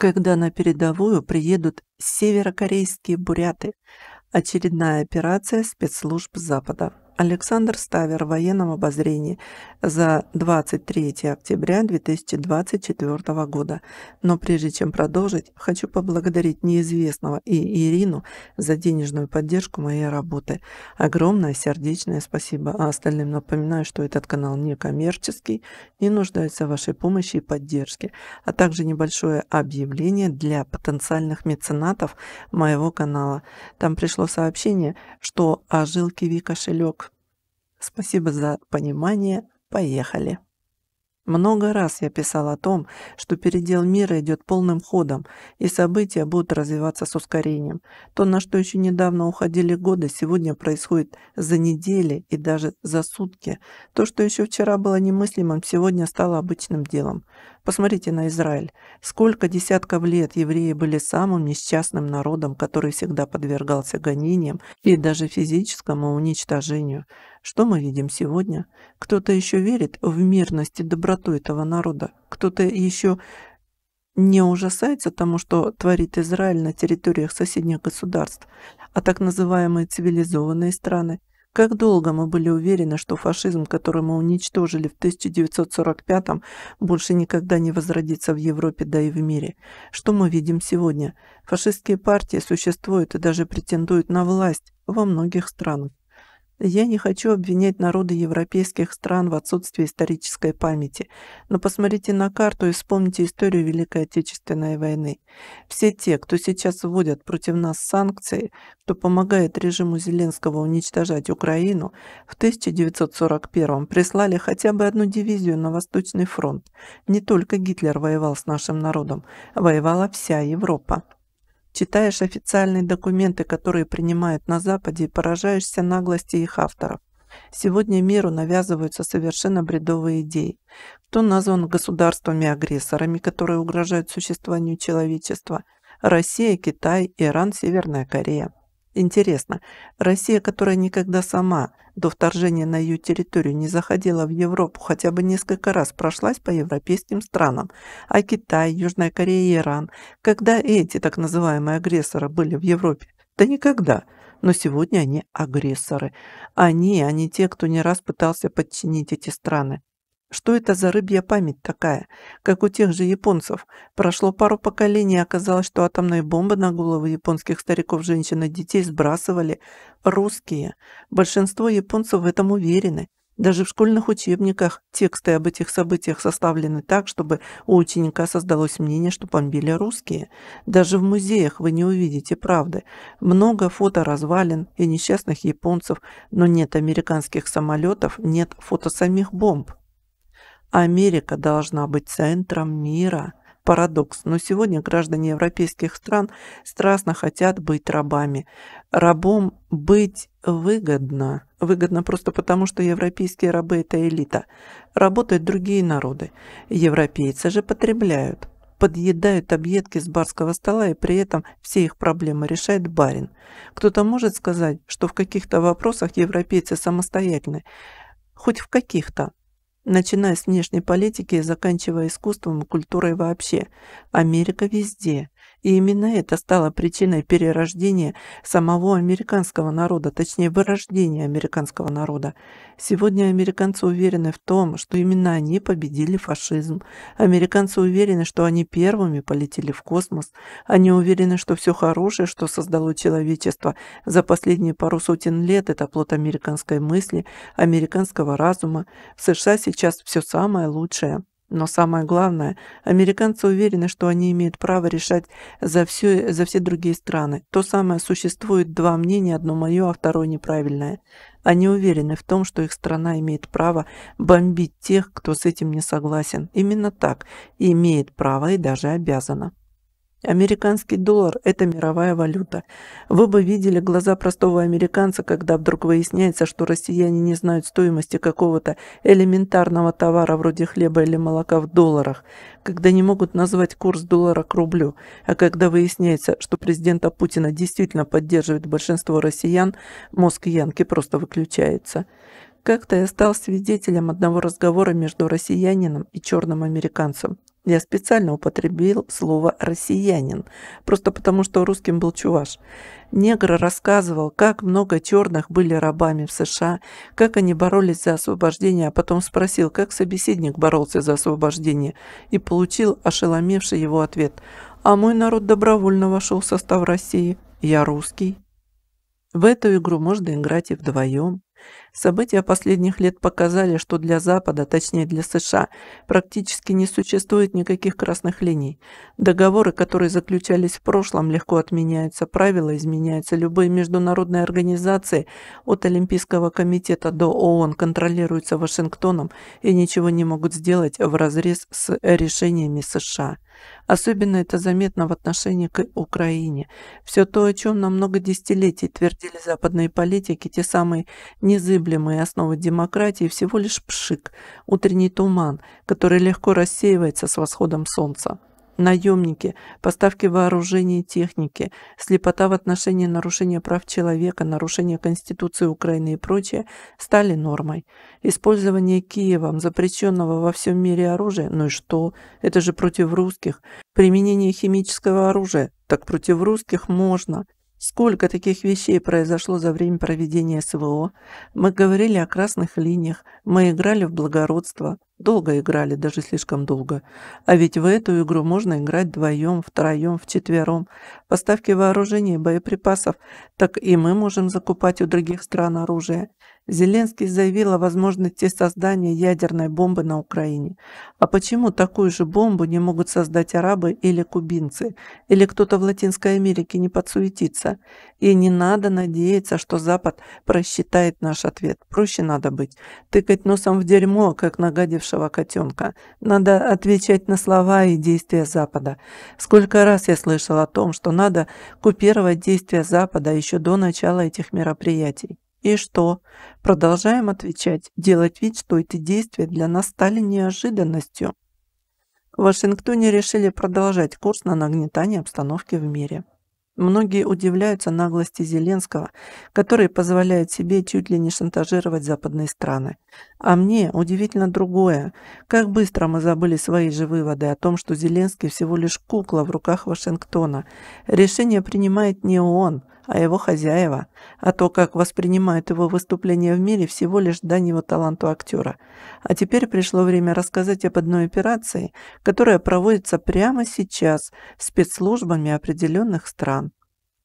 когда на передовую приедут северокорейские буряты. Очередная операция спецслужб Запада. Александр Ставер в военном обозрении за 23 октября 2024 года. Но прежде чем продолжить, хочу поблагодарить неизвестного и Ирину за денежную поддержку моей работы. Огромное сердечное спасибо, а остальным напоминаю, что этот канал не коммерческий и нуждается в вашей помощи и поддержке, а также небольшое объявление для потенциальных меценатов моего канала. Там пришло сообщение, что ожил киви кошелек Спасибо за понимание. Поехали. Много раз я писал о том, что передел мира идет полным ходом, и события будут развиваться с ускорением. То, на что еще недавно уходили годы, сегодня происходит за недели и даже за сутки. То, что еще вчера было немыслимым, сегодня стало обычным делом. Посмотрите на Израиль. Сколько десятков лет евреи были самым несчастным народом, который всегда подвергался гонениям и даже физическому уничтожению. Что мы видим сегодня? Кто-то еще верит в мирность и доброту этого народа. Кто-то еще не ужасается тому, что творит Израиль на территориях соседних государств, а так называемые цивилизованные страны. Как долго мы были уверены, что фашизм, который мы уничтожили в 1945-м, больше никогда не возродится в Европе, да и в мире? Что мы видим сегодня? Фашистские партии существуют и даже претендуют на власть во многих странах. Я не хочу обвинять народы европейских стран в отсутствии исторической памяти, но посмотрите на карту и вспомните историю Великой Отечественной войны. Все те, кто сейчас вводят против нас санкции, кто помогает режиму Зеленского уничтожать Украину, в 1941 прислали хотя бы одну дивизию на Восточный фронт. Не только Гитлер воевал с нашим народом, воевала вся Европа. Читаешь официальные документы, которые принимают на Западе, и поражаешься наглости их авторов. Сегодня миру навязываются совершенно бредовые идеи. Кто назван государствами-агрессорами, которые угрожают существованию человечества? Россия, Китай, Иран, Северная Корея. Интересно, Россия, которая никогда сама до вторжения на ее территорию не заходила в Европу, хотя бы несколько раз прошлась по европейским странам, а Китай, Южная Корея и Иран, когда эти так называемые агрессоры были в Европе? Да никогда. Но сегодня они агрессоры. Они, они те, кто не раз пытался подчинить эти страны. Что это за рыбья память такая, как у тех же японцев? Прошло пару поколений, и оказалось, что атомные бомбы на головы японских стариков, женщин и детей сбрасывали русские. Большинство японцев в этом уверены. Даже в школьных учебниках тексты об этих событиях составлены так, чтобы у ученика создалось мнение, что бомбили русские. Даже в музеях вы не увидите правды. Много фото развалин и несчастных японцев, но нет американских самолетов, нет фото самих бомб. Америка должна быть центром мира. Парадокс, но сегодня граждане европейских стран страстно хотят быть рабами. Рабом быть выгодно. Выгодно просто потому, что европейские рабы – это элита. Работают другие народы. Европейцы же потребляют. Подъедают объедки с барского стола, и при этом все их проблемы решает барин. Кто-то может сказать, что в каких-то вопросах европейцы самостоятельны. Хоть в каких-то, Начиная с внешней политики и заканчивая искусством и культурой вообще. Америка везде. И именно это стало причиной перерождения самого американского народа, точнее вырождения американского народа. Сегодня американцы уверены в том, что именно они победили фашизм. Американцы уверены, что они первыми полетели в космос. Они уверены, что все хорошее, что создало человечество за последние пару сотен лет, это плод американской мысли, американского разума. В США сейчас все самое лучшее. Но самое главное, американцы уверены, что они имеют право решать за все, за все другие страны. То самое существует два мнения, одно мое, а второе неправильное. Они уверены в том, что их страна имеет право бомбить тех, кто с этим не согласен. Именно так имеет право и даже обязана. Американский доллар – это мировая валюта. Вы бы видели глаза простого американца, когда вдруг выясняется, что россияне не знают стоимости какого-то элементарного товара вроде хлеба или молока в долларах, когда не могут назвать курс доллара к рублю, а когда выясняется, что президента Путина действительно поддерживает большинство россиян, мозг Янки просто выключается. Как-то я стал свидетелем одного разговора между россиянином и черным американцем. Я специально употребил слово «россиянин», просто потому что русским был чуваш. Негр рассказывал, как много черных были рабами в США, как они боролись за освобождение, а потом спросил, как собеседник боролся за освобождение, и получил ошеломивший его ответ «А мой народ добровольно вошел в состав России. Я русский». В эту игру можно играть и вдвоем. События последних лет показали, что для Запада, точнее для США, практически не существует никаких красных линий. Договоры, которые заключались в прошлом, легко отменяются, правила изменяются, любые международные организации от Олимпийского комитета до ООН контролируются Вашингтоном и ничего не могут сделать в разрез с решениями США. Особенно это заметно в отношении к Украине. Все то, о чем на много десятилетий твердили западные политики, те самые низы незыблемые основы демократии всего лишь пшик, утренний туман, который легко рассеивается с восходом солнца. Наемники, поставки вооружения и техники, слепота в отношении нарушения прав человека, нарушения Конституции Украины и прочее стали нормой. Использование Киевом запрещенного во всем мире оружия, ну и что, это же против русских. Применение химического оружия, так против русских можно. Сколько таких вещей произошло за время проведения СВО? Мы говорили о красных линиях, мы играли в благородство, Долго играли, даже слишком долго. А ведь в эту игру можно играть вдвоем, втроем, вчетвером. Поставки вооружений и боеприпасов, так и мы можем закупать у других стран оружие. Зеленский заявил о возможности создания ядерной бомбы на Украине. А почему такую же бомбу не могут создать арабы или кубинцы? Или кто-то в Латинской Америке не подсуетится? И не надо надеяться, что Запад просчитает наш ответ. Проще надо быть. Тыкать носом в дерьмо, как нагадивший озверевшего котенка. Надо отвечать на слова и действия Запада. Сколько раз я слышал о том, что надо купировать действия Запада еще до начала этих мероприятий. И что? Продолжаем отвечать, делать вид, что эти действия для нас стали неожиданностью. В Вашингтоне решили продолжать курс на нагнетание обстановки в мире. Многие удивляются наглости Зеленского, который позволяет себе чуть ли не шантажировать западные страны. А мне удивительно другое. Как быстро мы забыли свои же выводы о том, что Зеленский всего лишь кукла в руках Вашингтона. Решение принимает не он, а его хозяева, а то, как воспринимают его выступление в мире, всего лишь дань его таланту актера. А теперь пришло время рассказать об одной операции, которая проводится прямо сейчас спецслужбами определенных стран.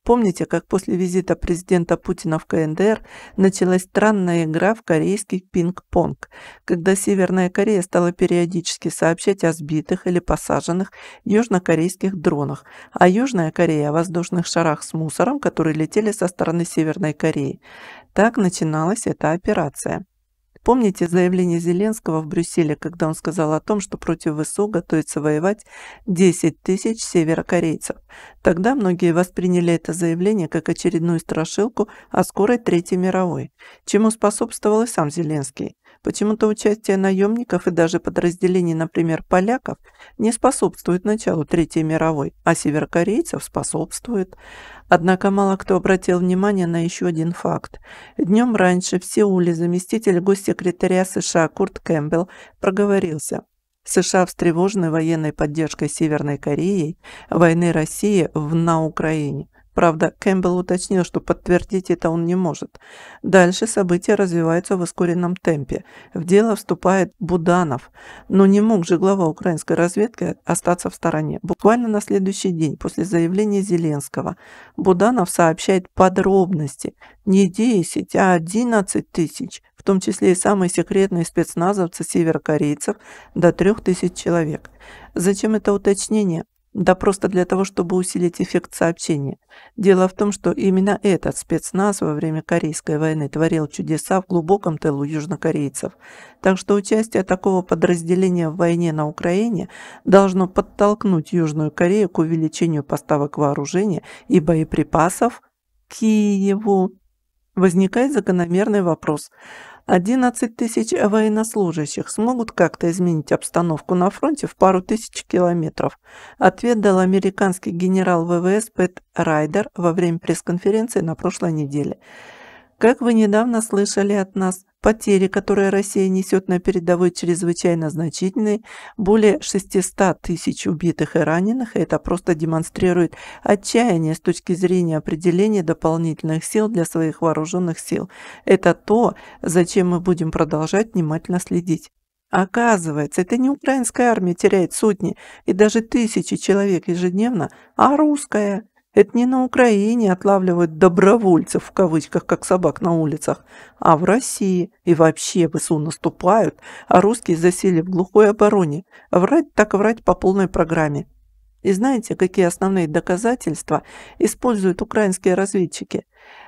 Помните, как после визита президента Путина в КНДР началась странная игра в корейский пинг-понг, когда Северная Корея стала периодически сообщать о сбитых или посаженных южнокорейских дронах, а Южная Корея – о воздушных шарах с мусором, которые летели со стороны Северной Кореи. Так начиналась эта операция. Помните заявление Зеленского в Брюсселе, когда он сказал о том, что против ВСУ готовится воевать 10 тысяч северокорейцев? Тогда многие восприняли это заявление как очередную страшилку о скорой Третьей мировой, чему способствовал и сам Зеленский. Почему-то участие наемников и даже подразделений, например, поляков, не способствует началу Третьей мировой, а северокорейцев способствует. Однако мало кто обратил внимание на еще один факт. Днем раньше в Сеуле заместитель госсекретаря США Курт Кэмпбелл проговорился – США встревожены военной поддержкой Северной Кореей войны России в на Украине. Правда, Кэмпбелл уточнил, что подтвердить это он не может. Дальше события развиваются в ускоренном темпе. В дело вступает Буданов. Но не мог же глава украинской разведки остаться в стороне. Буквально на следующий день после заявления Зеленского Буданов сообщает подробности. Не 10, а 11 тысяч, в том числе и самые секретные спецназовцы северокорейцев, до 3 тысяч человек. Зачем это уточнение? Да просто для того, чтобы усилить эффект сообщения. Дело в том, что именно этот спецназ во время Корейской войны творил чудеса в глубоком тылу южнокорейцев. Так что участие такого подразделения в войне на Украине должно подтолкнуть Южную Корею к увеличению поставок вооружения и боеприпасов Киеву. Возникает закономерный вопрос – 11 тысяч военнослужащих смогут как-то изменить обстановку на фронте в пару тысяч километров. Ответ дал американский генерал ВВС Пэт Райдер во время пресс-конференции на прошлой неделе. Как вы недавно слышали от нас, потери, которые Россия несет на передовой, чрезвычайно значительные, Более 600 тысяч убитых и раненых. И это просто демонстрирует отчаяние с точки зрения определения дополнительных сил для своих вооруженных сил. Это то, зачем мы будем продолжать внимательно следить. Оказывается, это не украинская армия теряет сотни и даже тысячи человек ежедневно, а русская. Это не на Украине отлавливают «добровольцев» в кавычках, как собак на улицах, а в России. И вообще ВСУ наступают, а русские засели в глухой обороне. Врать так врать по полной программе. И знаете, какие основные доказательства используют украинские разведчики?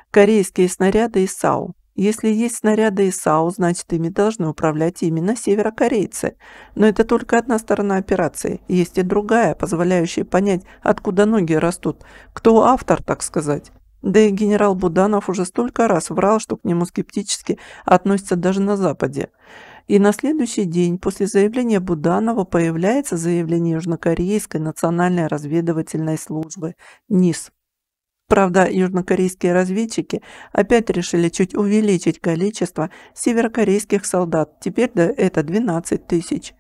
Корейские снаряды и САУ. Если есть снаряды ИСАУ, значит, ими должны управлять именно северокорейцы. Но это только одна сторона операции. Есть и другая, позволяющая понять, откуда ноги растут. Кто автор, так сказать? Да и генерал Буданов уже столько раз врал, что к нему скептически относятся даже на Западе. И на следующий день после заявления Буданова появляется заявление Южнокорейской национальной разведывательной службы НИС. Правда, южнокорейские разведчики опять решили чуть увеличить количество северокорейских солдат, теперь да, это 12 тысяч.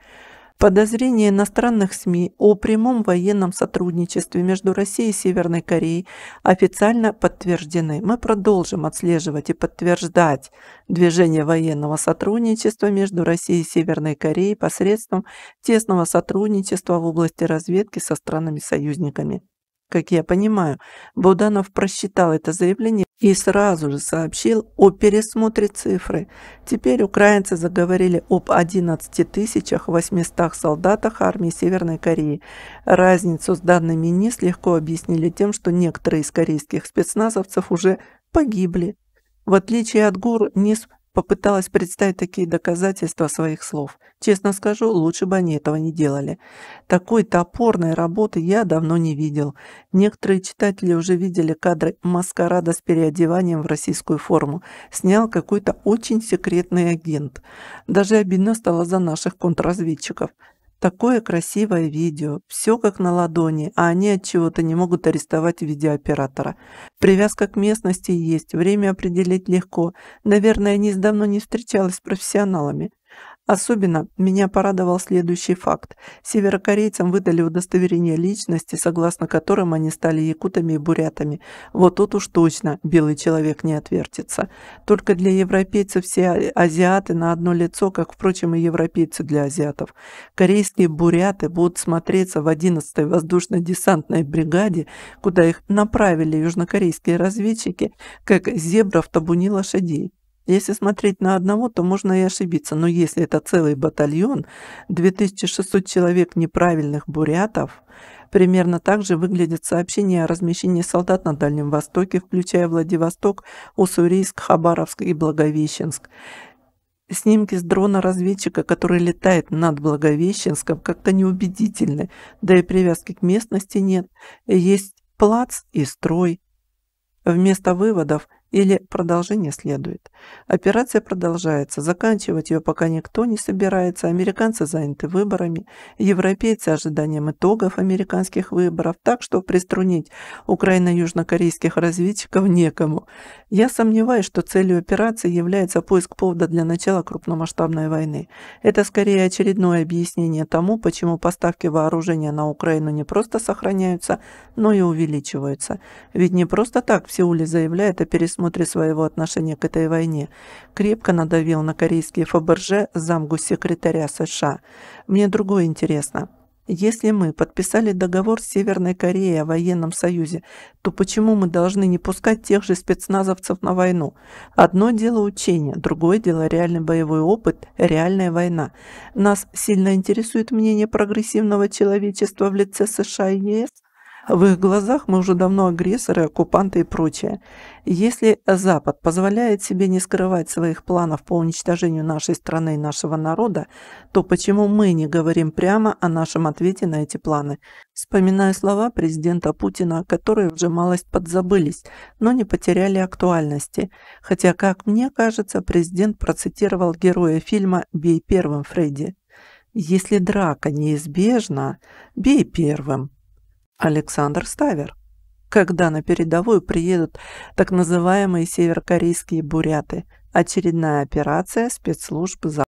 Подозрения иностранных СМИ о прямом военном сотрудничестве между Россией и Северной Кореей официально подтверждены. Мы продолжим отслеживать и подтверждать движение военного сотрудничества между Россией и Северной Кореей посредством тесного сотрудничества в области разведки со странами-союзниками. Как я понимаю, Буданов просчитал это заявление и сразу же сообщил о пересмотре цифры. Теперь украинцы заговорили об 11 тысячах 800 солдатах армии Северной Кореи. Разницу с данными НИС легко объяснили тем, что некоторые из корейских спецназовцев уже погибли. В отличие от ГУР, НИС Попыталась представить такие доказательства своих слов. Честно скажу, лучше бы они этого не делали. Такой топорной работы я давно не видел. Некоторые читатели уже видели кадры маскарада с переодеванием в российскую форму. Снял какой-то очень секретный агент. Даже обидно стало за наших контрразведчиков. Такое красивое видео, все как на ладони, а они от чего-то не могут арестовать видеооператора. Привязка к местности есть, время определить легко. Наверное, Низ давно не встречалась с профессионалами. Особенно меня порадовал следующий факт. Северокорейцам выдали удостоверение личности, согласно которым они стали якутами и бурятами. Вот тут уж точно белый человек не отвертится. Только для европейцев все азиаты на одно лицо, как, впрочем, и европейцы для азиатов. Корейские буряты будут смотреться в 11-й воздушно-десантной бригаде, куда их направили южнокорейские разведчики, как зебра в табуне лошадей. Если смотреть на одного, то можно и ошибиться, но если это целый батальон, 2600 человек неправильных бурятов, примерно так же выглядят сообщения о размещении солдат на Дальнем Востоке, включая Владивосток, Уссурийск, Хабаровск и Благовещенск. Снимки с дрона-разведчика, который летает над Благовещенском, как-то неубедительны, да и привязки к местности нет. Есть плац и строй. Вместо выводов или продолжение следует. Операция продолжается. Заканчивать ее пока никто не собирается. Американцы заняты выборами, европейцы ожиданием итогов американских выборов. Так что приструнить украино-южнокорейских разведчиков некому. Я сомневаюсь, что целью операции является поиск повода для начала крупномасштабной войны. Это скорее очередное объяснение тому, почему поставки вооружения на Украину не просто сохраняются, но и увеличиваются. Ведь не просто так в Сеуле заявляет о пересмотре своего отношения к этой войне, войне», крепко надавил на корейский фаберже ФБРЖ замгуссекретаря США. «Мне другое интересно. Если мы подписали договор с Северной Кореей о военном союзе, то почему мы должны не пускать тех же спецназовцев на войну? Одно дело учение, другое дело реальный боевой опыт, реальная война. Нас сильно интересует мнение прогрессивного человечества в лице США и ЕС, в их глазах мы уже давно агрессоры, оккупанты и прочее. Если Запад позволяет себе не скрывать своих планов по уничтожению нашей страны и нашего народа, то почему мы не говорим прямо о нашем ответе на эти планы? Вспоминаю слова президента Путина, которые уже малость подзабылись, но не потеряли актуальности. Хотя, как мне кажется, президент процитировал героя фильма «Бей первым, Фредди». Если драка неизбежна, бей первым. Александр Ставер, когда на передовую приедут так называемые северокорейские буряты, очередная операция спецслужб Запада.